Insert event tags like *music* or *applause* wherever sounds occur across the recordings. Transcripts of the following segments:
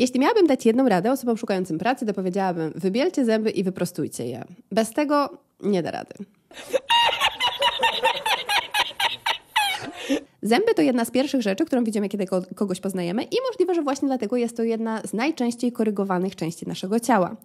Jeśli miałabym dać jedną radę osobom szukającym pracy, to powiedziałabym: wybielcie zęby i wyprostujcie je. Bez tego nie da rady. Zęby to jedna z pierwszych rzeczy, którą widzimy, kiedy kogoś poznajemy, i możliwe, że właśnie dlatego jest to jedna z najczęściej korygowanych części naszego ciała.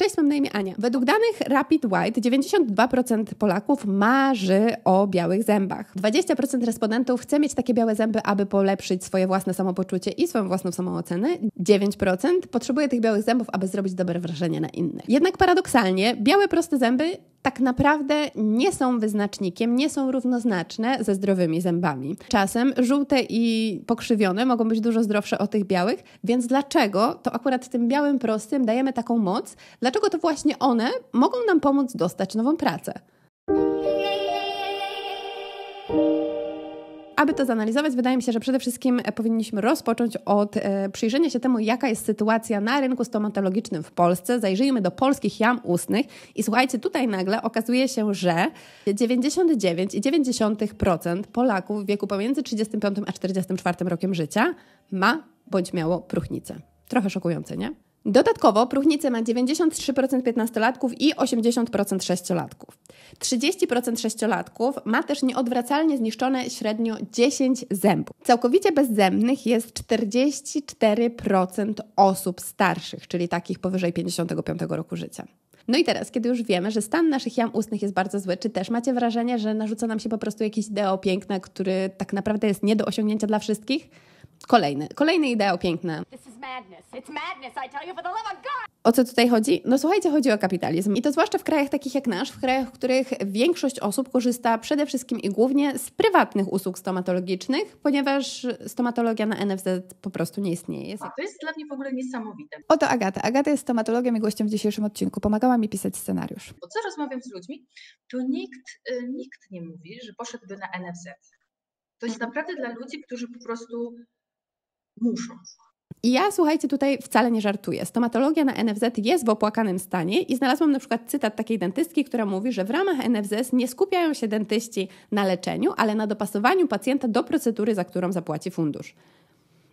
Cześć, mam na imię Ania. Według danych Rapid White 92% Polaków marzy o białych zębach. 20% respondentów chce mieć takie białe zęby, aby polepszyć swoje własne samopoczucie i swoją własną samoocenę. 9% potrzebuje tych białych zębów, aby zrobić dobre wrażenie na innych. Jednak paradoksalnie, białe proste zęby tak naprawdę nie są wyznacznikiem, nie są równoznaczne ze zdrowymi zębami. Czasem żółte i pokrzywione mogą być dużo zdrowsze od tych białych, więc dlaczego to akurat tym białym prostym dajemy taką moc? dlaczego to właśnie one mogą nam pomóc dostać nową pracę. Aby to zanalizować, wydaje mi się, że przede wszystkim e, powinniśmy rozpocząć od e, przyjrzenia się temu, jaka jest sytuacja na rynku stomatologicznym w Polsce. Zajrzyjmy do polskich jam ustnych i słuchajcie, tutaj nagle okazuje się, że 99,9% Polaków w wieku pomiędzy 35 a 44 rokiem życia ma bądź miało próchnicę. Trochę szokujące, nie? Dodatkowo próchnicę ma 93% 15-latków i 80% 6-latków. 30% 6-latków ma też nieodwracalnie zniszczone średnio 10 zębów. Całkowicie bezzębnych jest 44% osób starszych, czyli takich powyżej 55 roku życia. No i teraz, kiedy już wiemy, że stan naszych jam ustnych jest bardzo zły, czy też macie wrażenie, że narzuca nam się po prostu jakiś ideo piękna, który tak naprawdę jest nie do osiągnięcia dla wszystkich? Kolejny, kolejny ideał piękny. O co tutaj chodzi? No słuchajcie, chodzi o kapitalizm. I to zwłaszcza w krajach takich jak nasz, w krajach, w których większość osób korzysta przede wszystkim i głównie z prywatnych usług stomatologicznych, ponieważ stomatologia na NFZ po prostu nie istnieje. A to jest dla mnie w ogóle niesamowite. Oto Agata. Agata jest stomatologiem i gościem w dzisiejszym odcinku. Pomagała mi pisać scenariusz. Bo co rozmawiam z ludźmi, to nikt, y, nikt nie mówi, że poszedłby na NFZ. To jest naprawdę dla ludzi, którzy po prostu muszą. I ja, słuchajcie, tutaj wcale nie żartuję. Stomatologia na NFZ jest w opłakanym stanie i znalazłam na przykład cytat takiej dentystki, która mówi, że w ramach NFZ nie skupiają się dentyści na leczeniu, ale na dopasowaniu pacjenta do procedury, za którą zapłaci fundusz.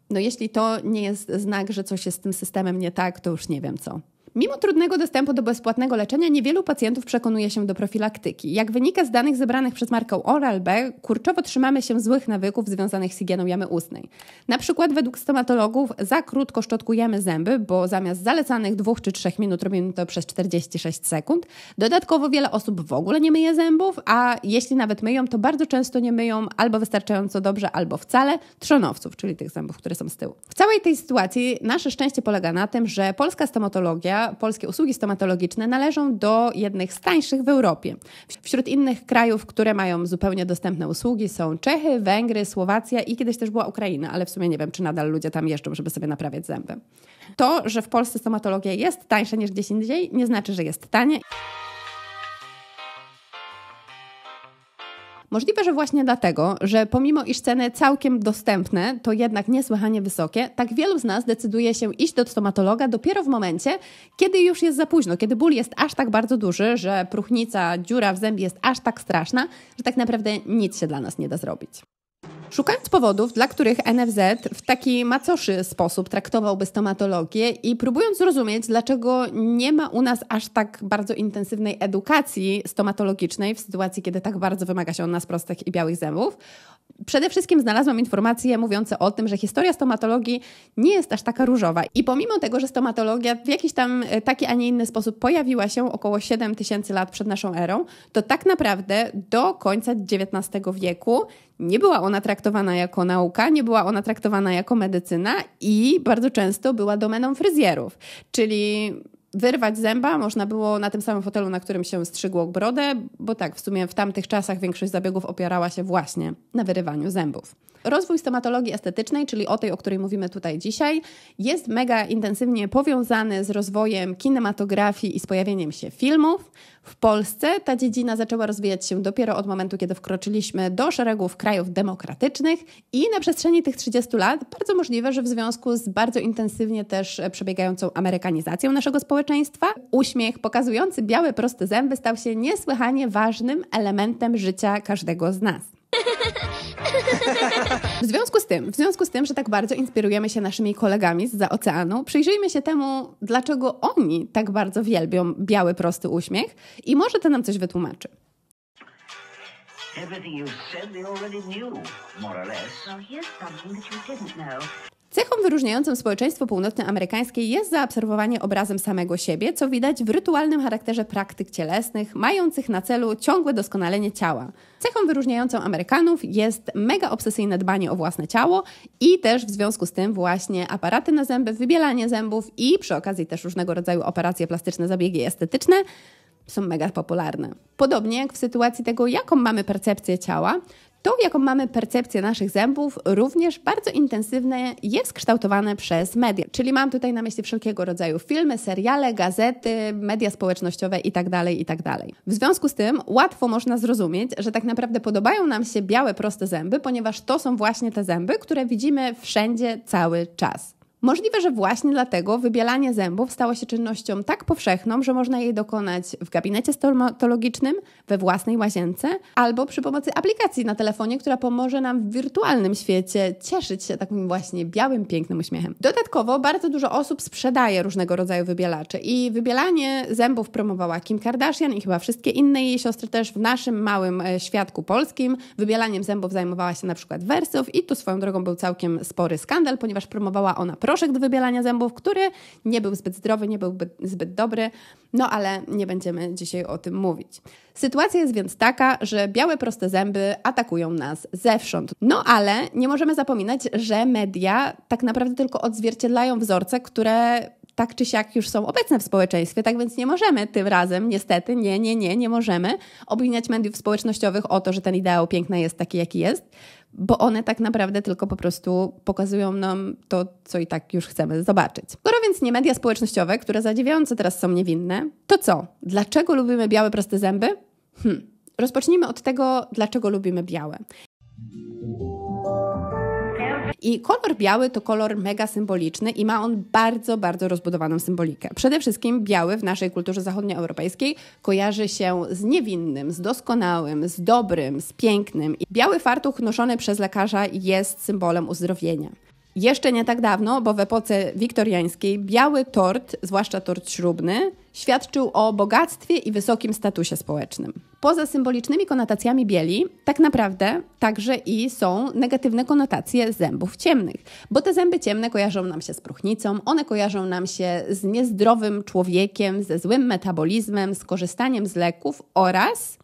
No jeśli to nie jest znak, że coś jest z tym systemem nie tak, to już nie wiem co. Mimo trudnego dostępu do bezpłatnego leczenia, niewielu pacjentów przekonuje się do profilaktyki. Jak wynika z danych zebranych przez markę Oral-B, kurczowo trzymamy się złych nawyków związanych z higieną jamy ustnej. Na przykład według stomatologów za krótko szczotkujemy zęby, bo zamiast zalecanych 2 czy 3 minut robimy to przez 46 sekund. Dodatkowo wiele osób w ogóle nie myje zębów, a jeśli nawet myją, to bardzo często nie myją albo wystarczająco dobrze, albo wcale trzonowców, czyli tych zębów, które są z tyłu. W całej tej sytuacji nasze szczęście polega na tym, że polska stomatologia polskie usługi stomatologiczne należą do jednych z tańszych w Europie. Wśród innych krajów, które mają zupełnie dostępne usługi są Czechy, Węgry, Słowacja i kiedyś też była Ukraina, ale w sumie nie wiem, czy nadal ludzie tam jeżdżą, żeby sobie naprawiać zęby. To, że w Polsce stomatologia jest tańsza niż gdzieś indziej, nie znaczy, że jest tanie. Możliwe, że właśnie dlatego, że pomimo iż ceny całkiem dostępne, to jednak niesłychanie wysokie, tak wielu z nas decyduje się iść do stomatologa dopiero w momencie, kiedy już jest za późno, kiedy ból jest aż tak bardzo duży, że próchnica, dziura w zębie jest aż tak straszna, że tak naprawdę nic się dla nas nie da zrobić. Szukając powodów, dla których NFZ w taki macoszy sposób traktowałby stomatologię i próbując zrozumieć, dlaczego nie ma u nas aż tak bardzo intensywnej edukacji stomatologicznej w sytuacji, kiedy tak bardzo wymaga się od nas prostych i białych zębów, przede wszystkim znalazłam informacje mówiące o tym, że historia stomatologii nie jest aż taka różowa. I pomimo tego, że stomatologia w jakiś tam e, taki, a nie inny sposób pojawiła się około 7 tysięcy lat przed naszą erą, to tak naprawdę do końca XIX wieku nie była ona traktowana jako nauka, nie była ona traktowana jako medycyna i bardzo często była domeną fryzjerów. Czyli wyrwać zęba można było na tym samym fotelu, na którym się strzygło brodę, bo tak, w sumie w tamtych czasach większość zabiegów opierała się właśnie na wyrywaniu zębów. Rozwój stomatologii estetycznej, czyli o tej, o której mówimy tutaj dzisiaj, jest mega intensywnie powiązany z rozwojem kinematografii i z pojawieniem się filmów. W Polsce ta dziedzina zaczęła rozwijać się dopiero od momentu, kiedy wkroczyliśmy do szeregów krajów demokratycznych i na przestrzeni tych 30 lat bardzo możliwe, że w związku z bardzo intensywnie też e, przebiegającą amerykanizacją naszego społeczeństwa, uśmiech pokazujący białe proste zęby stał się niesłychanie ważnym elementem życia każdego z nas. *laughs* W związku z tym, w związku z tym, że tak bardzo inspirujemy się naszymi kolegami z za oceanu, przyjrzyjmy się temu, dlaczego oni tak bardzo wielbią biały prosty uśmiech i może to nam coś wytłumaczy. Everything you said they already knew, more or less. Well, here's something that you didn't know. Cechą wyróżniającą społeczeństwo północnoamerykańskie jest zaabsorbowanie obrazem samego siebie, co widać w rytualnym charakterze praktyk cielesnych, mających na celu ciągłe doskonalenie ciała. Cechą wyróżniającą Amerykanów jest mega obsesyjne dbanie o własne ciało i też w związku z tym właśnie aparaty na zęby, wybielanie zębów i przy okazji też różnego rodzaju operacje plastyczne, zabiegi estetyczne są mega popularne. Podobnie jak w sytuacji tego, jaką mamy percepcję ciała, to, jaką mamy percepcję naszych zębów, również bardzo intensywne jest kształtowane przez media. Czyli mam tutaj na myśli wszelkiego rodzaju filmy, seriale, gazety, media społecznościowe itd., tak itd. Tak w związku z tym łatwo można zrozumieć, że tak naprawdę podobają nam się białe, proste zęby, ponieważ to są właśnie te zęby, które widzimy wszędzie cały czas. Możliwe, że właśnie dlatego wybielanie zębów stało się czynnością tak powszechną, że można jej dokonać w gabinecie stomatologicznym, we własnej łazience albo przy pomocy aplikacji na telefonie, która pomoże nam w wirtualnym świecie cieszyć się takim właśnie białym, pięknym uśmiechem. Dodatkowo bardzo dużo osób sprzedaje różnego rodzaju wybielacze i wybielanie zębów promowała Kim Kardashian i chyba wszystkie inne jej siostry też w naszym małym e, świadku polskim. Wybielaniem zębów zajmowała się na przykład Wersow i tu swoją drogą był całkiem spory skandal, ponieważ promowała ona proszek do wybielania zębów, który nie był zbyt zdrowy, nie był zbyt dobry, no ale nie będziemy dzisiaj o tym mówić. Sytuacja jest więc taka, że białe proste zęby atakują nas zewsząd. No ale nie możemy zapominać, że media tak naprawdę tylko odzwierciedlają wzorce, które tak czy siak już są obecne w społeczeństwie, tak więc nie możemy tym razem, niestety, nie, nie, nie, nie możemy obwiniać mediów społecznościowych o to, że ten ideał piękna jest taki, jaki jest, bo one tak naprawdę tylko po prostu pokazują nam to, co i tak już chcemy zobaczyć. Skoro więc nie media społecznościowe, które zadziwiająco teraz są niewinne, to co? Dlaczego lubimy białe proste zęby? Hm. Rozpocznijmy od tego, dlaczego lubimy białe. I kolor biały to kolor mega symboliczny i ma on bardzo, bardzo rozbudowaną symbolikę. Przede wszystkim biały w naszej kulturze zachodnioeuropejskiej kojarzy się z niewinnym, z doskonałym, z dobrym, z pięknym. I biały fartuch noszony przez lekarza jest symbolem uzdrowienia. Jeszcze nie tak dawno, bo w epoce wiktoriańskiej biały tort, zwłaszcza tort śrubny, świadczył o bogactwie i wysokim statusie społecznym. Poza symbolicznymi konotacjami bieli, tak naprawdę także i są negatywne konotacje zębów ciemnych, bo te zęby ciemne kojarzą nam się z próchnicą, one kojarzą nam się z niezdrowym człowiekiem, ze złym metabolizmem, z korzystaniem z leków oraz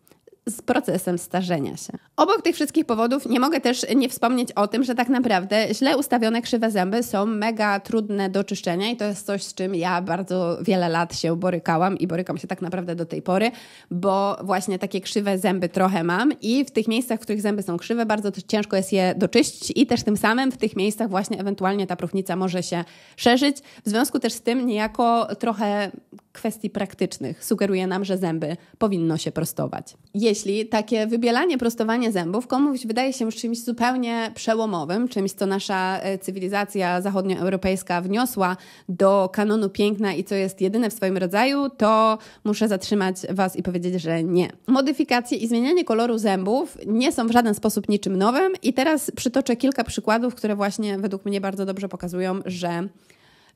z procesem starzenia się. Obok tych wszystkich powodów nie mogę też nie wspomnieć o tym, że tak naprawdę źle ustawione krzywe zęby są mega trudne do czyszczenia i to jest coś, z czym ja bardzo wiele lat się borykałam i borykam się tak naprawdę do tej pory, bo właśnie takie krzywe zęby trochę mam i w tych miejscach, w których zęby są krzywe, bardzo ciężko jest je doczyścić i też tym samym w tych miejscach właśnie ewentualnie ta próchnica może się szerzyć. W związku też z tym niejako trochę kwestii praktycznych sugeruje nam, że zęby powinno się prostować. Jeśli takie wybielanie, prostowanie zębów komuś wydaje się czymś zupełnie przełomowym, czymś, co nasza e, cywilizacja zachodnioeuropejska wniosła do kanonu piękna i co jest jedyne w swoim rodzaju, to muszę zatrzymać Was i powiedzieć, że nie. Modyfikacje i zmienianie koloru zębów nie są w żaden sposób niczym nowym i teraz przytoczę kilka przykładów, które właśnie według mnie bardzo dobrze pokazują, że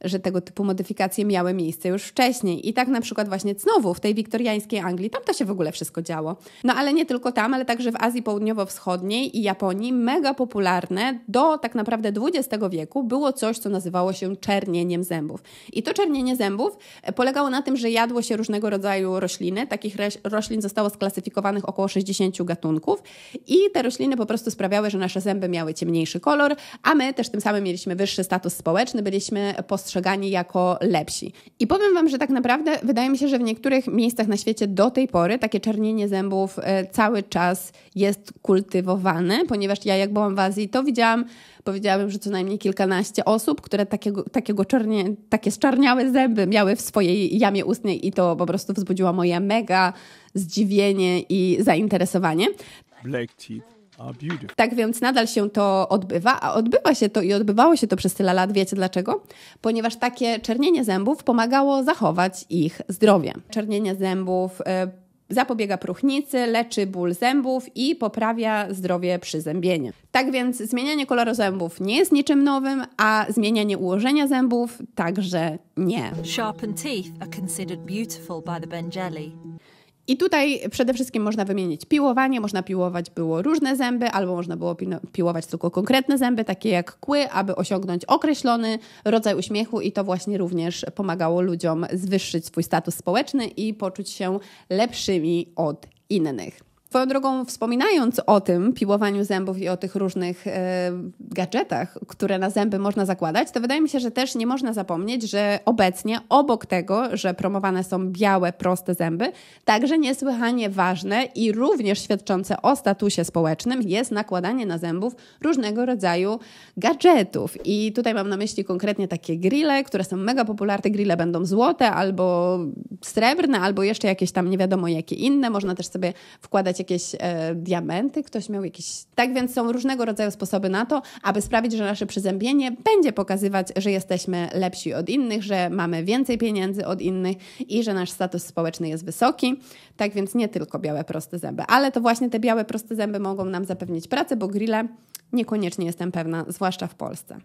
że tego typu modyfikacje miały miejsce już wcześniej. I tak na przykład właśnie znowu w tej wiktoriańskiej Anglii, tam to się w ogóle wszystko działo. No ale nie tylko tam, ale także w Azji Południowo-Wschodniej i Japonii mega popularne do tak naprawdę XX wieku było coś, co nazywało się czernieniem zębów. I to czernienie zębów e, polegało na tym, że jadło się różnego rodzaju rośliny. Takich roślin zostało sklasyfikowanych około 60 gatunków i te rośliny po prostu sprawiały, że nasze zęby miały ciemniejszy kolor, a my też tym samym mieliśmy wyższy status społeczny, byliśmy pos postrzegani jako lepsi. I powiem Wam, że tak naprawdę wydaje mi się, że w niektórych miejscach na świecie do tej pory takie czernienie zębów e, cały czas jest kultywowane, ponieważ ja jak byłam w Azji, to widziałam, powiedziałabym, że co najmniej kilkanaście osób, które takiego, takiego czernie, takie zczarniałe zęby miały w swojej jamie ustnej i to po prostu wzbudziło moje mega zdziwienie i zainteresowanie. Black teeth. Tak więc nadal się to odbywa, a odbywa się to i odbywało się to przez tyle lat, wiecie dlaczego? Ponieważ takie czernienie zębów pomagało zachować ich zdrowie. Czernienie zębów e, zapobiega próchnicy, leczy ból zębów i poprawia zdrowie przy zębieniu. Tak więc zmienianie koloru zębów nie jest niczym nowym, a zmienianie ułożenia zębów także nie. Sharpened teeth are considered beautiful by the Benjeli. I tutaj przede wszystkim można wymienić piłowanie, można piłować było różne zęby, albo można było piłować tylko konkretne zęby, takie jak kły, aby osiągnąć określony rodzaj uśmiechu i to właśnie również pomagało ludziom zwyższyć swój status społeczny i poczuć się lepszymi od innych. Twoją drogą, wspominając o tym piłowaniu zębów i o tych różnych e, gadżetach, które na zęby można zakładać, to wydaje mi się, że też nie można zapomnieć, że obecnie obok tego, że promowane są białe, proste zęby, także niesłychanie ważne i również świadczące o statusie społecznym jest nakładanie na zębów różnego rodzaju gadżetów. I tutaj mam na myśli konkretnie takie grille, które są mega popularne. grille będą złote albo srebrne, albo jeszcze jakieś tam nie wiadomo jakie inne. Można też sobie wkładać jakieś e, diamenty, ktoś miał jakieś. Tak więc są różnego rodzaju sposoby na to, aby sprawić, że nasze przyzębienie będzie pokazywać, że jesteśmy lepsi od innych, że mamy więcej pieniędzy od innych i że nasz status społeczny jest wysoki. Tak więc nie tylko białe proste zęby, ale to właśnie te białe proste zęby mogą nam zapewnić pracę, bo grille niekoniecznie jestem pewna, zwłaszcza w Polsce.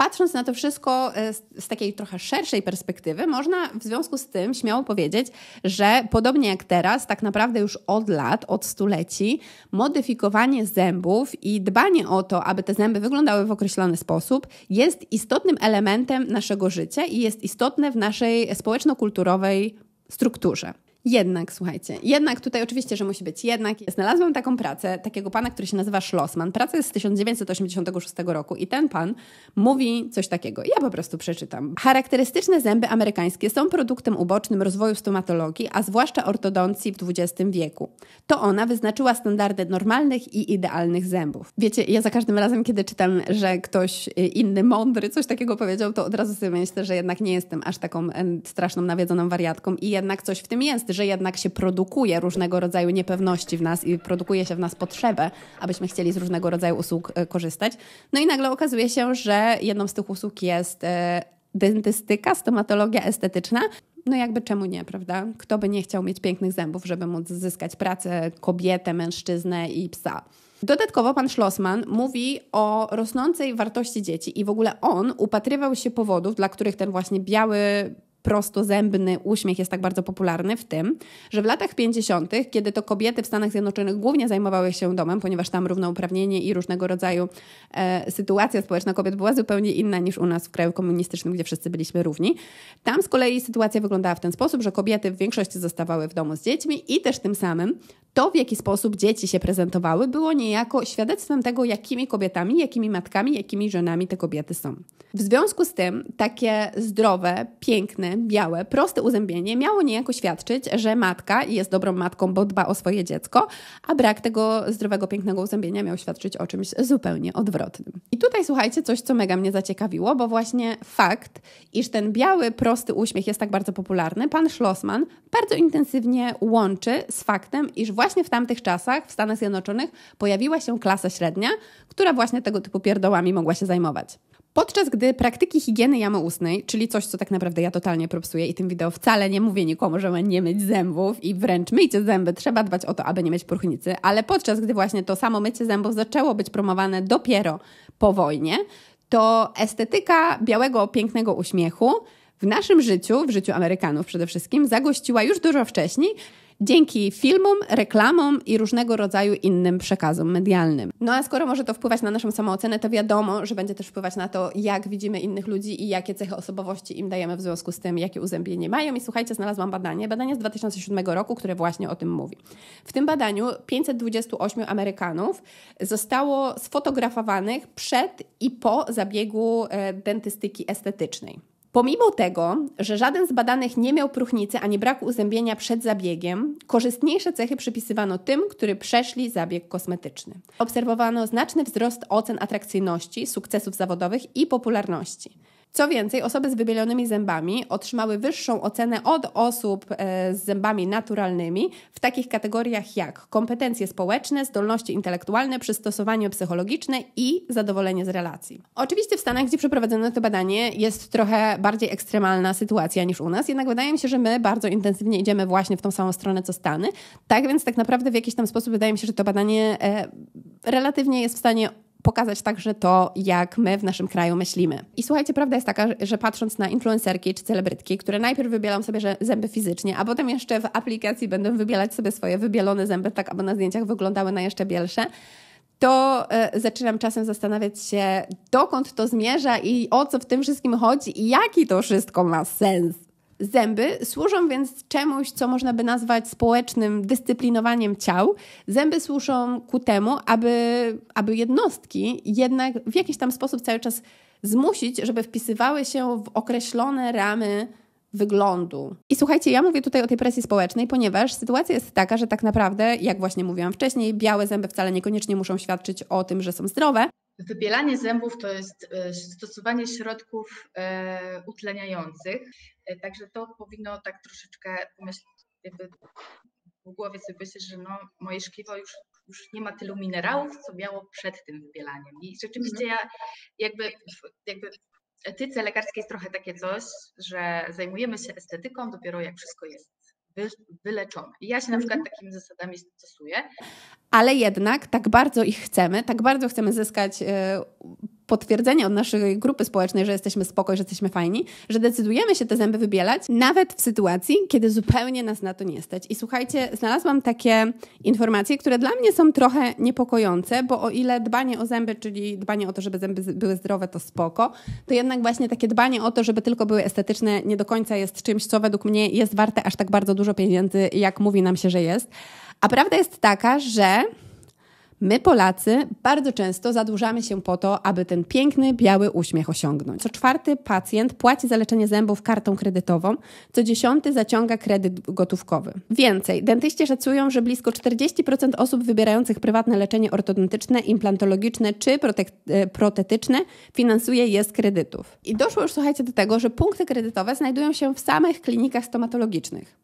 Patrząc na to wszystko e, z, takiej trochę szerszej perspektywy, można w związku z tym śmiało powiedzieć, że podobnie jak teraz, tak naprawdę już od lat, od stuleci, modyfikowanie zębów i dbanie o to, aby te zęby wyglądały w określony sposób, jest istotnym elementem naszego życia i jest istotne w naszej społeczno-kulturowej strukturze. Jednak, słuchajcie, jednak tutaj oczywiście, że musi być jednak. Znalazłam taką pracę takiego pana, który się nazywa Schlossman. Praca jest z 1986 roku i ten pan mówi coś takiego. Ja po prostu przeczytam. Charakterystyczne zęby amerykańskie są produktem ubocznym rozwoju stomatologii, a zwłaszcza ortodoncji w XX wieku. To ona wyznaczyła standardy normalnych i idealnych zębów. Wiecie, ja za każdym razem, kiedy czytam, że ktoś y, inny, mądry, coś takiego powiedział, to od razu sobie myślę, że jednak nie jestem aż taką straszną, nawiedzoną wariatką i jednak coś w tym jest że jednak się produkuje różnego rodzaju niepewności w nas i produkuje się w nas potrzebę, abyśmy chcieli z różnego rodzaju usług e, korzystać. No i nagle okazuje się, że jedną z tych usług jest e, dentystyka, stomatologia estetyczna. No jakby czemu nie, prawda? Kto by nie chciał mieć pięknych zębów, żeby móc zyskać pracę, kobietę, mężczyznę i psa. Dodatkowo pan Schlossman mówi o rosnącej wartości dzieci i w ogóle on upatrywał się powodów, dla których ten właśnie biały prostozębny uśmiech jest tak bardzo popularny, w tym, że w latach 50., kiedy to kobiety w Stanach Zjednoczonych głównie zajmowały się domem, ponieważ tam równouprawnienie i różnego rodzaju e, sytuacja społeczna kobiet była zupełnie inna niż u nas w kraju komunistycznym, gdzie wszyscy byliśmy równi, tam z kolei sytuacja wyglądała w ten sposób, że kobiety w większości zostawały w domu z dziećmi i też tym samym to, w jaki sposób dzieci się prezentowały, było niejako świadectwem tego, jakimi kobietami, jakimi matkami, jakimi żonami te kobiety są. W związku z tym takie zdrowe, piękne, białe, proste uzębienie miało niejako świadczyć, że matka jest dobrą matką, bo dba o swoje dziecko, a brak tego zdrowego, pięknego uzębienia miał świadczyć o czymś zupełnie odwrotnym. I tutaj słuchajcie coś, co mega mnie zaciekawiło, bo właśnie fakt, iż ten biały, prosty uśmiech jest tak bardzo popularny, pan Schlossman bardzo intensywnie łączy z faktem, iż właśnie w tamtych czasach w Stanach Zjednoczonych pojawiła się klasa średnia, która właśnie tego typu pierdołami mogła się zajmować. Podczas gdy praktyki higieny jamy ustnej, czyli coś, co tak naprawdę ja totalnie propsuję i tym wideo wcale nie mówię nikomu, że ma nie myć zębów i wręcz myjcie zęby, trzeba dbać o to, aby nie mieć próchnicy, ale podczas gdy właśnie to samo mycie zębów zaczęło być promowane dopiero po wojnie, to estetyka białego, pięknego uśmiechu w naszym życiu, w życiu Amerykanów przede wszystkim, zagościła już dużo wcześniej dzięki filmom, reklamom i różnego rodzaju innym przekazom medialnym. No a skoro może to wpływać na naszą samoocenę, to wiadomo, że będzie też wpływać na to, jak widzimy innych ludzi i jakie cechy osobowości im dajemy w związku z tym, jakie uzębienie mają. I słuchajcie, znalazłam badanie, badanie z 2007 roku, które właśnie o tym mówi. W tym badaniu 528 Amerykanów zostało sfotografowanych przed i po zabiegu e, dentystyki estetycznej. Pomimo tego, że żaden z badanych nie miał próchnicy ani braku uzębienia przed zabiegiem, korzystniejsze cechy przypisywano tym, którzy przeszli zabieg kosmetyczny. Obserwowano znaczny wzrost ocen atrakcyjności, sukcesów zawodowych i popularności. Co więcej, osoby z wybielonymi zębami otrzymały wyższą ocenę od osób e, z zębami naturalnymi w takich kategoriach jak kompetencje społeczne, zdolności intelektualne, przystosowanie psychologiczne i zadowolenie z relacji. Oczywiście w Stanach, gdzie przeprowadzono to badanie, jest trochę bardziej ekstremalna sytuacja niż u nas, jednak wydaje mi się, że my bardzo intensywnie idziemy właśnie w tą samą stronę co Stany. Tak więc tak naprawdę w jakiś tam sposób wydaje mi się, że to badanie e, relatywnie jest w stanie pokazać także to, jak my w naszym kraju myślimy. I słuchajcie, prawda jest taka, że patrząc na influencerki czy celebrytki, które najpierw wybielą sobie zęby fizycznie, a potem jeszcze w aplikacji będą wybielać sobie swoje wybielone zęby, tak aby na zdjęciach wyglądały na jeszcze bielsze, to e, zaczynam czasem zastanawiać się, dokąd to zmierza i o co w tym wszystkim chodzi i jaki to wszystko ma sens. Zęby służą więc czemuś, co można by nazwać społecznym dyscyplinowaniem ciał. Zęby służą ku temu, aby, aby jednostki jednak w jakiś tam sposób cały czas zmusić, żeby wpisywały się w określone ramy wyglądu. I słuchajcie, ja mówię tutaj o tej presji społecznej, ponieważ sytuacja jest taka, że tak naprawdę, jak właśnie mówiłam wcześniej, białe zęby wcale niekoniecznie muszą świadczyć o tym, że są zdrowe, Wybielanie zębów to jest e, stosowanie środków e, utleniających, e, także to powinno tak troszeczkę pomyśleć, jakby w głowie sobie myśleć, że no, moje szkliwo już, już nie ma tylu minerałów, co miało przed tym wybielaniem. I rzeczywiście mhm. ja jakby, jakby w etyce lekarskiej jest trochę takie coś, że zajmujemy się estetyką dopiero jak wszystko jest wyleczone. Ja się na mhm. przykład takimi zasadami stosuję. Ale jednak tak bardzo ich chcemy, tak bardzo chcemy zyskać e, potwierdzenie od naszej grupy społecznej, że jesteśmy spokojni, że jesteśmy fajni, że decydujemy się te zęby wybielać, nawet w sytuacji, kiedy zupełnie nas na to nie stać. I słuchajcie, znalazłam takie informacje, które dla mnie są trochę niepokojące, bo o ile dbanie o zęby, czyli dbanie o to, żeby zęby były zdrowe, to spoko, to jednak właśnie takie dbanie o to, żeby tylko były estetyczne, nie do końca jest czymś, co według mnie jest warte aż tak bardzo dużo pieniędzy, jak mówi nam się, że jest. A prawda jest taka, że My, Polacy, bardzo często zadłużamy się po to, aby ten piękny, biały uśmiech osiągnąć. Co czwarty pacjent płaci za leczenie zębów kartą kredytową, co dziesiąty zaciąga kredyt gotówkowy. Więcej, dentyści szacują, że blisko 40% osób wybierających prywatne leczenie ortodontyczne, implantologiczne czy e, protetyczne finansuje je z kredytów. I doszło już, słuchajcie, do tego, że punkty kredytowe znajdują się w samych klinikach stomatologicznych.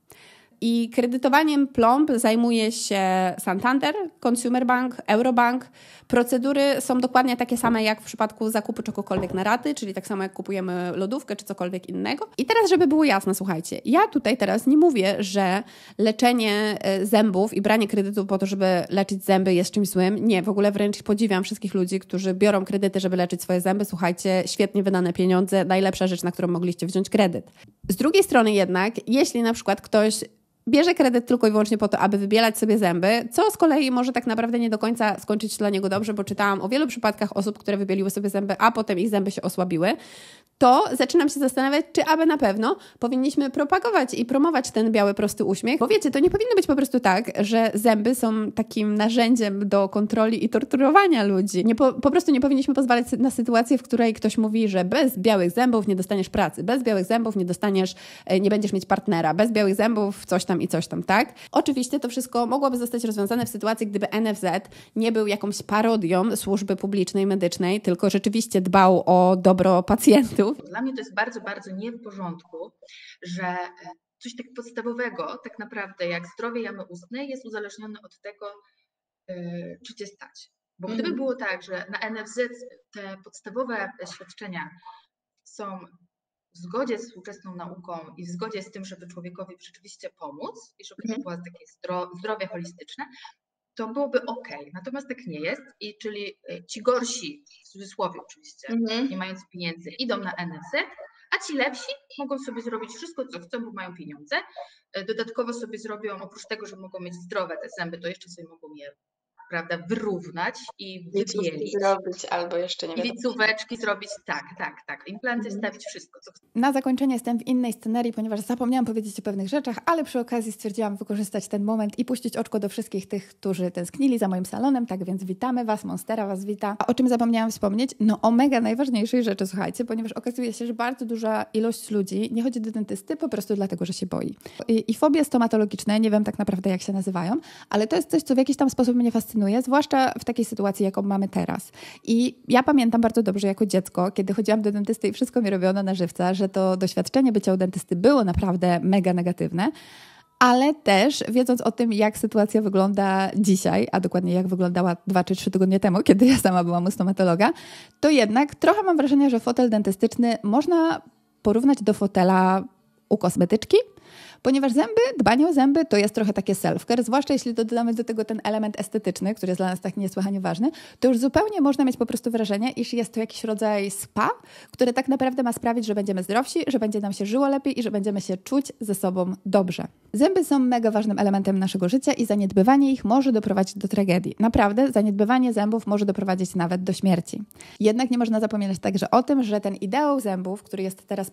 I kredytowaniem plomb zajmuje się Santander, Consumer Bank, Eurobank. Procedury są dokładnie takie same jak w przypadku zakupu czegokolwiek na raty, czyli tak samo jak kupujemy lodówkę czy cokolwiek innego. I teraz, żeby było jasne, słuchajcie, ja tutaj teraz nie mówię, że leczenie e, zębów i branie kredytu po to, żeby leczyć zęby jest czymś złym. Nie, w ogóle wręcz podziwiam wszystkich ludzi, którzy biorą kredyty, żeby leczyć swoje zęby. Słuchajcie, świetnie wydane pieniądze, najlepsza rzecz, na którą mogliście wziąć kredyt. Z drugiej strony jednak, jeśli na przykład ktoś bierze kredyt tylko i wyłącznie po to, aby wybielać sobie zęby, co z kolei może tak naprawdę nie do końca skończyć się dla niego dobrze, bo czytałam o wielu przypadkach osób, które wybieliły sobie zęby, a potem ich zęby się osłabiły, to zaczynam się zastanawiać, czy aby na pewno powinniśmy propagować i promować ten biały, prosty uśmiech. Bo wiecie, to nie powinno być po prostu tak, że zęby są takim narzędziem do kontroli i torturowania ludzi. Nie po, po prostu nie powinniśmy pozwalać na sytuację, w której ktoś mówi, że bez białych zębów nie dostaniesz pracy, bez białych zębów nie dostaniesz, e, nie będziesz mieć partnera, bez białych zębów coś tam tam i coś tam, tak? Oczywiście to wszystko mogłoby zostać rozwiązane w sytuacji, gdyby NFZ nie był jakąś parodią służby publicznej medycznej, tylko rzeczywiście dbał o dobro pacjentów. Dla mnie to jest bardzo, bardzo nie w porządku, że e, coś tak podstawowego, tak naprawdę, jak zdrowie jamy ustnej, jest uzależnione od tego, e, czy cię stać. Bo gdyby mhm. było tak, że na NFZ te podstawowe świadczenia są w zgodzie z współczesną nauką i w zgodzie z tym, żeby człowiekowi rzeczywiście pomóc i żeby to mhm. było takie zdrowie holistyczne, to byłoby ok. Natomiast tak nie jest, i czyli y, ci gorsi, w cudzysłowie oczywiście, mhm. nie mając pieniędzy, idą na NFZ, a ci lepsi mogą sobie zrobić wszystko, co chcą, bo mają pieniądze. Y, dodatkowo sobie zrobią, oprócz tego, że mogą mieć zdrowe te zęby, to jeszcze sobie mogą je prawda, wyrównać i wybielić. zrobić albo jeszcze nie I licóweczki zrobić, tak, tak, tak. Implanty mhm. wszystko. Co... Na zakończenie jestem w innej scenarii, ponieważ zapomniałam powiedzieć o pewnych rzeczach, ale przy okazji stwierdziłam wykorzystać ten moment i puścić oczko do wszystkich tych, którzy tęsknili za moim salonem, tak więc witamy Was, Monstera Was wita. A o czym zapomniałam wspomnieć? No o mega najważniejszej rzeczy, słuchajcie, ponieważ okazuje się, że bardzo duża ilość ludzi nie chodzi do dentysty po prostu dlatego, że się boi. I, i fobie stomatologiczne, nie wiem tak naprawdę jak się nazywają, ale to jest coś, co w jakiś tam sposób mnie fascynuje fascynuje, zwłaszcza w takiej sytuacji, jaką mamy teraz. I ja pamiętam bardzo dobrze jako dziecko, kiedy chodziłam do dentysty i wszystko mi robiono na żywca, że to doświadczenie bycia u dentysty było naprawdę mega negatywne ale też wiedząc o tym, jak sytuacja wygląda dzisiaj, a dokładnie jak wyglądała dwa czy trzy tygodnie temu, kiedy ja sama byłam u stomatologa, to jednak trochę mam wrażenie, że fotel dentystyczny można porównać do fotela u kosmetyczki, ponieważ zęby, dbanie o zęby to jest trochę takie self-care, zwłaszcza jeśli dodamy do tego ten element estetyczny, który jest dla nas tak niesłychanie ważny, to już zupełnie można mieć po prostu wrażenie, iż jest to jakiś rodzaj spa, które tak naprawdę ma sprawić, że będziemy zdrowsi, że będzie nam się żyło lepiej i że będziemy się czuć ze sobą dobrze. Zęby są mega ważnym elementem naszego życia i zaniedbywanie ich może doprowadzić do tragedii. Naprawdę, zaniedbywanie zębów może doprowadzić nawet do śmierci. Jednak nie można zapominać także o tym, że ten ideał zębów, który jest teraz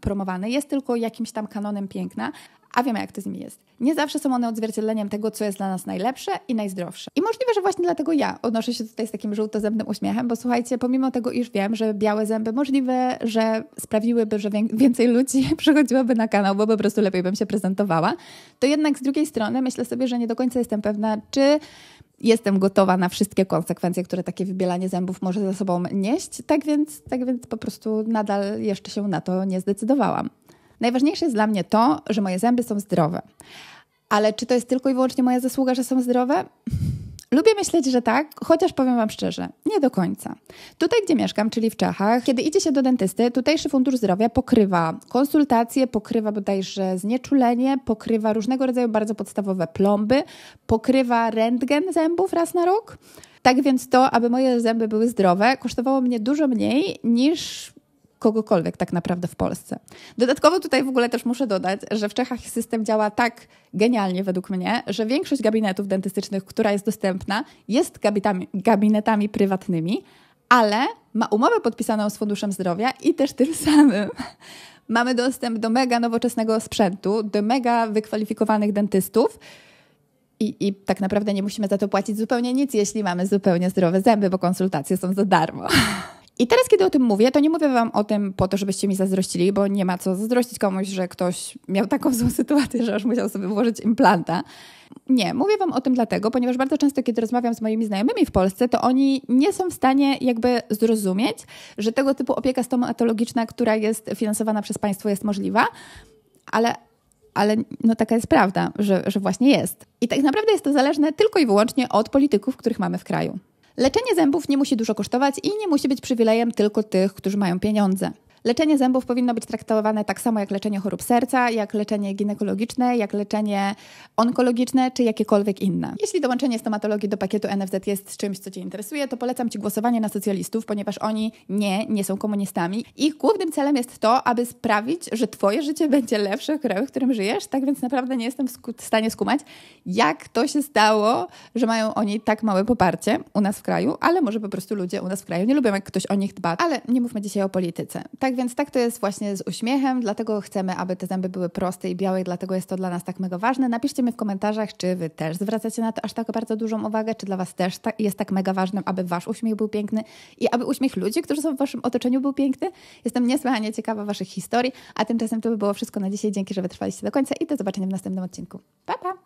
promowany, jest tylko jakimś tam kanonem piękna, a wiemy, jak to z nimi jest. Nie zawsze są one odzwierciedleniem tego, co jest dla nas najlepsze i najzdrowsze. I możliwe, że właśnie dlatego ja odnoszę się tutaj z takim żółtozębnym uśmiechem, bo słuchajcie, pomimo tego, iż wiem, że białe zęby możliwe, że sprawiłyby, że więcej ludzi *laughs* przychodziłoby na kanał, bo po prostu lepiej bym się prezentowała, to jednak z drugiej strony myślę sobie, że nie do końca jestem pewna, czy jestem gotowa na wszystkie konsekwencje, które takie wybielanie zębów może za sobą nieść. Tak więc, tak więc po prostu nadal jeszcze się na to nie zdecydowałam. Najważniejsze jest dla mnie to, że moje zęby są zdrowe. Ale czy to jest tylko i wyłącznie moja zasługa, że są zdrowe? *laughs* Lubię myśleć, że tak, chociaż powiem Wam szczerze, nie do końca. Tutaj, gdzie mieszkam, czyli w Czechach, kiedy idzie się do dentysty, tutejszy Fundusz Zdrowia pokrywa konsultacje, pokrywa bodajże znieczulenie, pokrywa różnego rodzaju bardzo podstawowe plomby, pokrywa rentgen zębów raz na rok. Tak więc to, aby moje zęby były zdrowe, kosztowało mnie dużo mniej niż kogokolwiek tak naprawdę w Polsce. Dodatkowo tutaj w ogóle też muszę dodać, że w Czechach system działa tak genialnie według mnie, że większość gabinetów dentystycznych, która jest dostępna, jest gabinetami, gabinetami prywatnymi, ale ma umowę podpisaną z Funduszem Zdrowia i też tym *laughs* samym mamy dostęp do mega nowoczesnego sprzętu, do mega wykwalifikowanych dentystów. I, I, tak naprawdę nie musimy za to płacić zupełnie nic, jeśli mamy zupełnie zdrowe zęby, bo konsultacje są za darmo. *laughs* I teraz, kiedy o tym mówię, to nie mówię wam o tym po to, żebyście mi zazdrościli, bo nie ma co zazdrościć komuś, że ktoś miał taką złą *laughs* sytuację, że aż musiał sobie włożyć implanta. Nie, mówię wam o tym dlatego, ponieważ bardzo często, kiedy rozmawiam z moimi znajomymi w Polsce, to oni nie są w stanie jakby zrozumieć, że tego typu opieka stomatologiczna, która jest finansowana przez państwo, jest możliwa, ale ale no taka jest prawda, że, że właśnie jest. I tak naprawdę jest to zależne tylko i wyłącznie od polityków, których mamy w kraju. Leczenie zębów nie musi dużo kosztować i nie musi być przywilejem tylko tych, którzy mają pieniądze. Leczenie zębów powinno być traktowane tak samo jak leczenie chorób serca, jak leczenie ginekologiczne, jak leczenie onkologiczne czy jakiekolwiek inne. Jeśli dołączenie stomatologii do pakietu NFZ jest czymś, co Cię interesuje, to polecam Ci głosowanie na socjalistów, ponieważ oni nie, nie są komunistami. Ich głównym celem jest to, aby sprawić, że Twoje życie będzie lepsze w kraju, w którym żyjesz. Tak więc naprawdę nie jestem w stanie skumać, jak to się stało, że mają oni tak małe poparcie u nas w kraju, ale może po prostu ludzie u nas w kraju nie lubią, jak ktoś o nich dba. Ale nie mówmy dzisiaj o polityce. Tak tak więc tak to jest właśnie z uśmiechem, dlatego chcemy, aby te zęby były proste i białe, i dlatego jest to dla nas tak mega ważne. Napiszcie mi w komentarzach, czy wy też zwracacie na to aż tak bardzo dużą uwagę, czy dla was też ta, jest tak mega ważnym, aby wasz uśmiech był piękny i aby uśmiech ludzi, którzy są w waszym otoczeniu był piękny. Jestem niesłychanie ciekawa waszych historii, a tymczasem to by było wszystko na dzisiaj. Dzięki, że wytrwaliście do końca i do zobaczenia w następnym odcinku. Pa, pa!